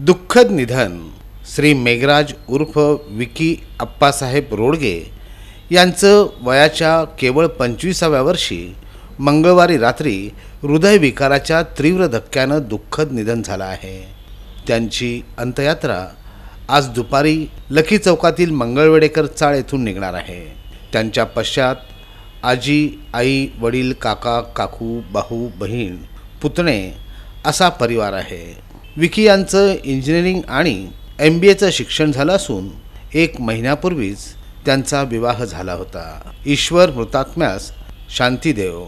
दुःखद निधन श्री मेघराज उर्फ विकी आप्पासाहेब रोडगे यांचं वयाच्या केवळ पंचवीसाव्या वर्षी मंगळवारी रात्री हृदयविकाराच्या तीव्र धक्क्यानं दुःखद निधन झालं आहे त्यांची अंत्ययात्रा आज दुपारी लकी चौकातील मंगळवेडेकर चाळ येथून निघणार आहे त्यांच्या पश्चात आजी आई वडील काका काकू भाऊ बहीण पुतणे असा परिवार आहे विकी यांचं इंजिनिअरिंग आणि एम बी एचं शिक्षण झालं असून एक महिन्यापूर्वीच त्यांचा विवाह झाला होता ईश्वर मृतात्म्यास शांती देव